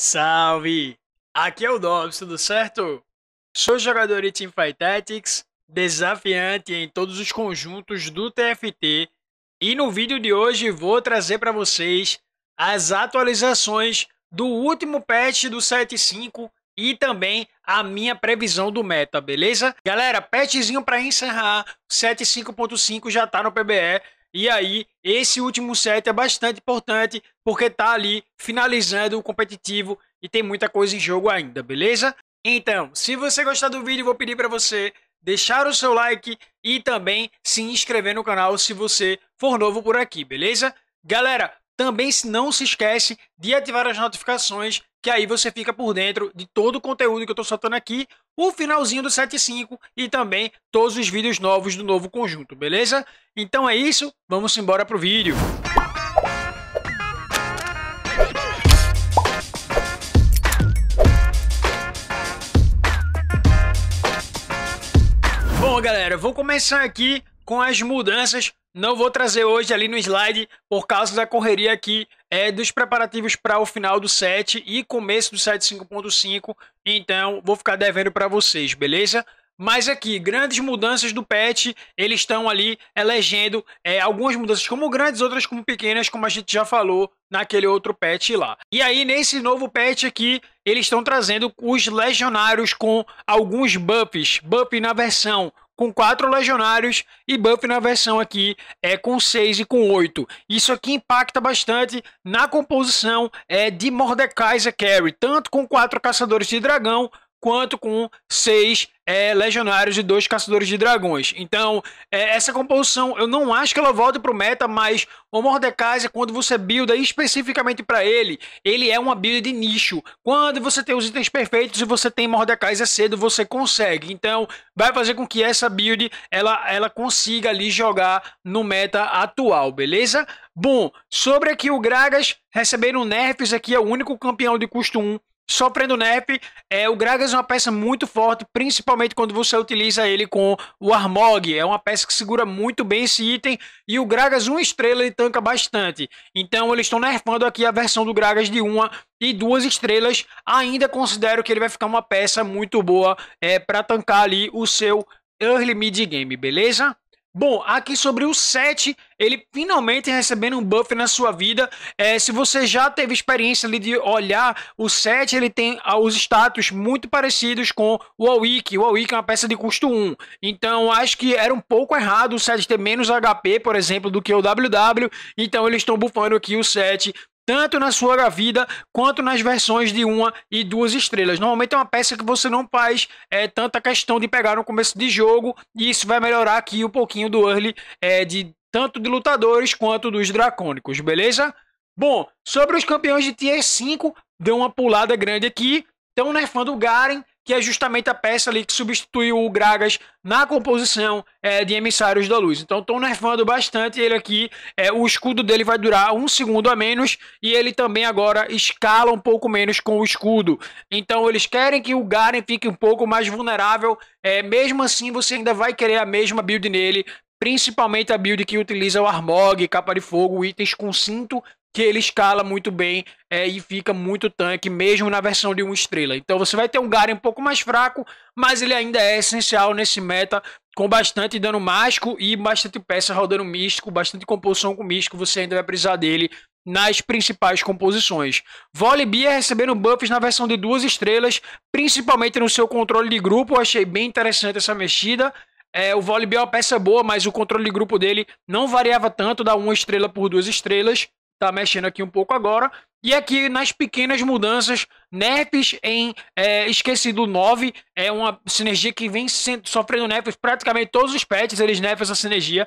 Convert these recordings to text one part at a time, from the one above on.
Salve! Aqui é o Dobbs, tudo certo? Sou jogador de Teamfight Tactics, desafiante em todos os conjuntos do TFT e no vídeo de hoje vou trazer para vocês as atualizações do último patch do 7.5 e também a minha previsão do meta, beleza? Galera, patchzinho para encerrar, 7.5.5 já está no PBE, e aí, esse último set é bastante importante porque tá ali finalizando o competitivo e tem muita coisa em jogo ainda, beleza? Então, se você gostar do vídeo, vou pedir para você deixar o seu like e também se inscrever no canal se você for novo por aqui, beleza? Galera, também não se esquece de ativar as notificações, que aí você fica por dentro de todo o conteúdo que eu estou soltando aqui o finalzinho do 75 e também todos os vídeos novos do novo conjunto, beleza? Então é isso, vamos embora pro vídeo. Bom, galera, vou começar aqui com as mudanças não vou trazer hoje ali no slide por causa da correria aqui é, dos preparativos para o final do set e começo do set 5.5, então vou ficar devendo para vocês, beleza? Mas aqui, grandes mudanças do patch, eles estão ali elegendo é, algumas mudanças como grandes, outras como pequenas, como a gente já falou naquele outro patch lá. E aí, nesse novo patch aqui, eles estão trazendo os legionários com alguns buffs. Buff na versão, com 4 legionários e buff na versão aqui é com 6 e com 8. Isso aqui impacta bastante na composição é, de Mordekaiser Carry, tanto com 4 caçadores de dragão quanto com seis é, legionários e dois caçadores de dragões. Então, é, essa composição, eu não acho que ela volte pro meta, mas o Mordekaiser, quando você builda especificamente para ele, ele é uma build de nicho. Quando você tem os itens perfeitos e você tem Mordekaiser cedo, você consegue. Então, vai fazer com que essa build, ela, ela consiga ali jogar no meta atual, beleza? Bom, sobre aqui o Gragas, receberam nerfs aqui, é o único campeão de custo 1 só prendo nep, é, o Gragas é uma peça muito forte, principalmente quando você utiliza ele com o Armog. É uma peça que segura muito bem esse item. E o Gragas 1 estrela ele tanca bastante. Então eles estão nerfando aqui a versão do Gragas de 1 e 2 estrelas. Ainda considero que ele vai ficar uma peça muito boa é, para tancar ali o seu early mid game, beleza? Bom, aqui sobre o 7, ele finalmente recebendo um buff na sua vida. É, se você já teve experiência ali de olhar, o 7 ele tem ah, os status muito parecidos com o Awiki. O Awiki é uma peça de custo 1. Então acho que era um pouco errado o 7 ter menos HP, por exemplo, do que o WW. Então eles estão bufando aqui o 7 tanto na sua vida quanto nas versões de uma e duas estrelas. Normalmente é uma peça que você não faz é, tanta questão de pegar no começo de jogo, e isso vai melhorar aqui um pouquinho do early é, de tanto de lutadores quanto dos dracônicos, beleza? Bom, sobre os campeões de tier 5, deu uma pulada grande aqui, estão nerfando o Garen, que é justamente a peça ali que substituiu o Gragas na composição é, de Emissários da Luz. Então estão nerfando bastante ele aqui. É, o escudo dele vai durar um segundo a menos e ele também agora escala um pouco menos com o escudo. Então eles querem que o Garen fique um pouco mais vulnerável. É, mesmo assim, você ainda vai querer a mesma build nele, principalmente a build que utiliza o Armog, capa de fogo, itens com cinto que ele escala muito bem é, e fica muito tanque, mesmo na versão de uma estrela. Então você vai ter um Garen um pouco mais fraco, mas ele ainda é essencial nesse meta, com bastante dano mágico e bastante peça rodando místico, bastante composição com místico, você ainda vai precisar dele nas principais composições. Volibear é recebendo buffs na versão de duas estrelas, principalmente no seu controle de grupo, eu achei bem interessante essa mexida. É, o Volibear é uma peça boa, mas o controle de grupo dele não variava tanto da uma estrela por duas estrelas tá mexendo aqui um pouco agora. E aqui é nas pequenas mudanças, nerfs em é, Esquecido 9 é uma sinergia que vem sendo, sofrendo nerfs praticamente todos os pets eles nerfam essa sinergia.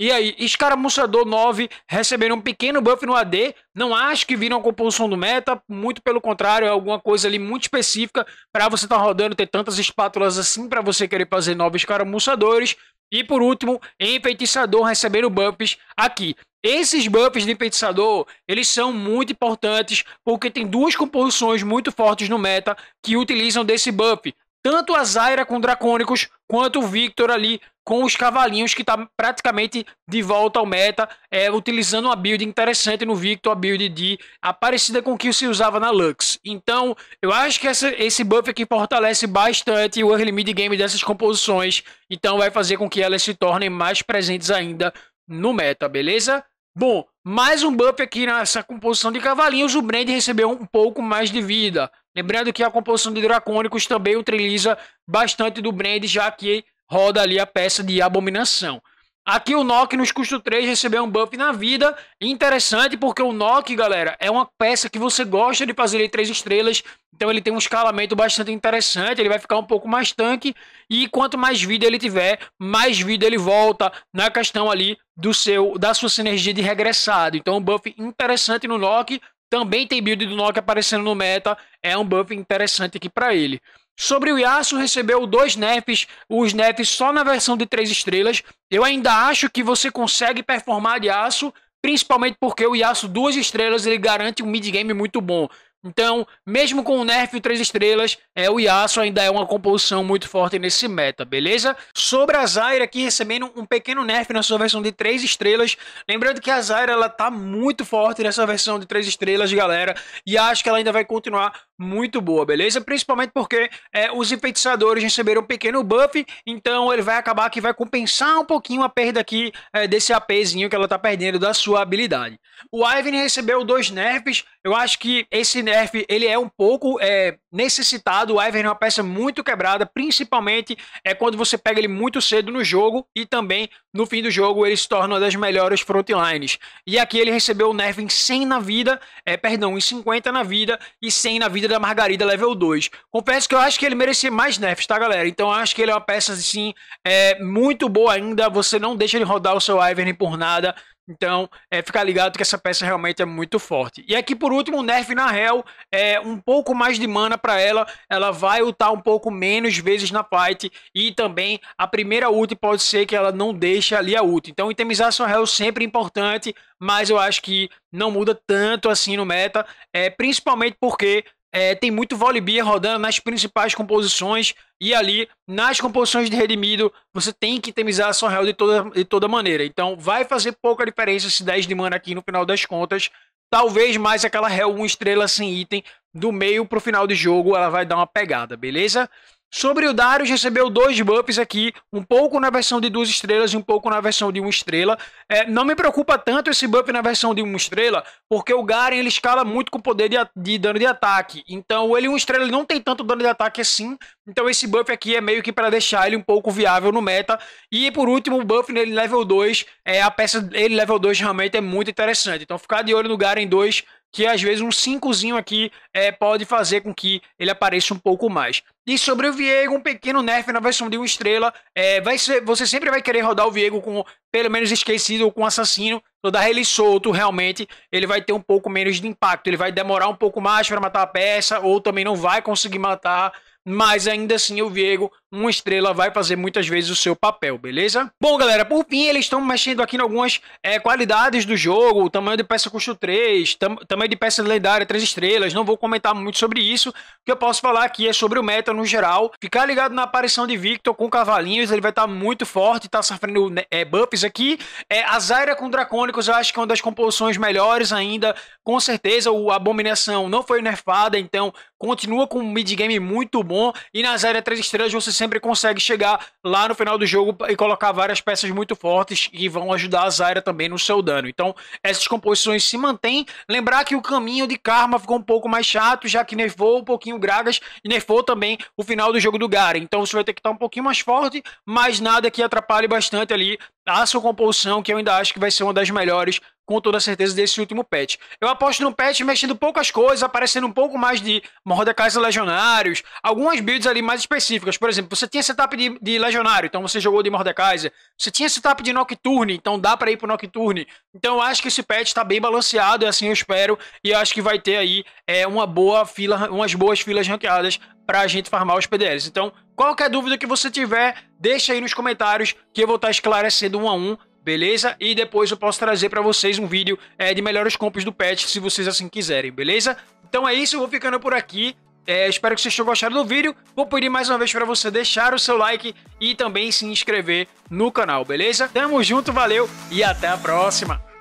E aí, Escaramuçador 9 recebendo um pequeno buff no AD, não acho que viram a composição do meta, muito pelo contrário, é alguma coisa ali muito específica para você estar tá rodando, ter tantas espátulas assim para você querer fazer novos escaramuçadores. E por último, Enfeitiçador recebendo buffs aqui. Esses buffs de enfeitiçador, eles são muito importantes porque tem duas composições muito fortes no meta que utilizam desse buff. Tanto a Zaira com Dracônicos, quanto o Victor ali com os cavalinhos que está praticamente de volta ao meta, é, utilizando uma build interessante no Victor, a build de aparecida parecida com que se usava na Lux. Então, eu acho que essa, esse buff aqui fortalece bastante o early mid game dessas composições, então vai fazer com que elas se tornem mais presentes ainda no meta, beleza? Bom, mais um buff aqui nessa composição de cavalinhos. O Brand recebeu um pouco mais de vida. Lembrando que a composição de dracônicos também utiliza bastante do Brand, já que roda ali a peça de abominação. Aqui o Nock nos custa 3 receber um buff na vida. Interessante, porque o Nock, galera, é uma peça que você gosta de fazer ele 3 estrelas. Então ele tem um escalamento bastante interessante. Ele vai ficar um pouco mais tanque. E quanto mais vida ele tiver, mais vida ele volta na questão ali do seu da sua sinergia de regressado. Então um buff interessante no Nock. Também tem build do Nock aparecendo no meta. É um buff interessante aqui para ele. Sobre o Yasuo, recebeu dois nerfs, os nerfs só na versão de 3 estrelas. Eu ainda acho que você consegue performar de Yasuo, principalmente porque o Yasuo duas estrelas ele garante um mid game muito bom. Então, mesmo com o nerf 3 estrelas, é, o Yasuo ainda é uma composição muito forte nesse meta, beleza? Sobre a Zyra aqui recebendo um pequeno nerf na sua versão de 3 estrelas. Lembrando que a Zyra ela tá muito forte nessa versão de 3 estrelas, galera. E acho que ela ainda vai continuar muito boa, beleza? Principalmente porque é, os enfeitiçadores receberam um pequeno buff, então ele vai acabar que vai compensar um pouquinho a perda aqui é, desse APzinho que ela tá perdendo da sua habilidade. O Ivan recebeu dois nerfs, eu acho que esse nerf Nerf ele é um pouco é, necessitado. O Ivern é uma peça muito quebrada, principalmente é quando você pega ele muito cedo no jogo e também no fim do jogo ele se torna uma das melhores frontlines. E aqui ele recebeu o Nerf em 100 na vida, é, perdão, em 50 na vida e 100 na vida da Margarida level 2. Confesso que eu acho que ele merecia mais Nerfs, tá galera? Então eu acho que ele é uma peça assim, é, muito boa ainda. Você não deixa ele rodar o seu Ivern por nada. Então, é, ficar ligado que essa peça realmente é muito forte. E aqui por último, o nerf na Hell é um pouco mais de mana para ela. Ela vai ultar um pouco menos vezes na fight. E também a primeira ult pode ser que ela não deixe ali a ult. Então, itemizar sua Hell sempre importante, mas eu acho que não muda tanto assim no meta. É, principalmente porque é, tem muito Volibear rodando nas principais composições e ali nas composições de Redimido você tem que temizar a sua real de toda, de toda maneira. Então vai fazer pouca diferença se 10 de mana aqui no final das contas. Talvez mais aquela real 1 estrela sem item do meio pro final de jogo ela vai dar uma pegada, beleza? Sobre o Darius, recebeu dois buffs aqui, um pouco na versão de duas estrelas e um pouco na versão de uma estrela. É, não me preocupa tanto esse buff na versão de uma estrela, porque o Garen ele escala muito com poder de, de dano de ataque. Então ele uma estrela ele não tem tanto dano de ataque assim, então esse buff aqui é meio que para deixar ele um pouco viável no meta. E por último, o buff nele level 2, é, a peça ele level 2 realmente é muito interessante. Então ficar de olho no Garen 2 que às vezes um 5 aqui é, pode fazer com que ele apareça um pouco mais. E sobre o Viego, um pequeno nerf na versão de uma estrela. É, vai ser, você sempre vai querer rodar o Viego com pelo menos esquecido ou com assassino. Rodar ele solto, realmente, ele vai ter um pouco menos de impacto. Ele vai demorar um pouco mais para matar a peça, ou também não vai conseguir matar. Mas ainda assim, o Viego uma estrela vai fazer muitas vezes o seu papel, beleza? Bom, galera, por fim, eles estão mexendo aqui em algumas é, qualidades do jogo, tamanho de peça custo 3, tam tamanho de peça lendária 3 estrelas, não vou comentar muito sobre isso, o que eu posso falar aqui é sobre o meta no geral, ficar ligado na aparição de Victor com cavalinhos, ele vai estar tá muito forte, tá sofrendo né, é, buffs aqui, é, a Zyra com Dracônicos eu acho que é uma das composições melhores ainda, com certeza o Abominação não foi nerfada, então continua com um mid-game muito bom, e na Zyra 3 estrelas você sempre consegue chegar lá no final do jogo e colocar várias peças muito fortes que vão ajudar a Zyra também no seu dano. Então, essas composições se mantêm. Lembrar que o caminho de Karma ficou um pouco mais chato, já que nerfou um pouquinho o Gragas e nerfou também o final do jogo do Garen. Então, você vai ter que estar um pouquinho mais forte, mas nada que atrapalhe bastante ali a sua composição, que eu ainda acho que vai ser uma das melhores com toda certeza desse último patch. Eu aposto no patch mexendo poucas coisas, aparecendo um pouco mais de Mordekaiser Legionários, algumas builds ali mais específicas. Por exemplo, você tinha setup de, de Legionário, então você jogou de Mordekaiser. Você tinha setup de Nocturne, então dá para ir pro Nocturne. Então eu acho que esse patch tá bem balanceado, é assim eu espero, e eu acho que vai ter aí é, uma boa fila, umas boas filas ranqueadas pra gente farmar os PDLs. Então, qualquer dúvida que você tiver, deixa aí nos comentários que eu vou estar tá esclarecendo um a um beleza? E depois eu posso trazer para vocês um vídeo é, de melhores compras do patch, se vocês assim quiserem, beleza? Então é isso, eu vou ficando por aqui. É, espero que vocês tenham gostado do vídeo. Vou pedir mais uma vez para você deixar o seu like e também se inscrever no canal, beleza? Tamo junto, valeu e até a próxima!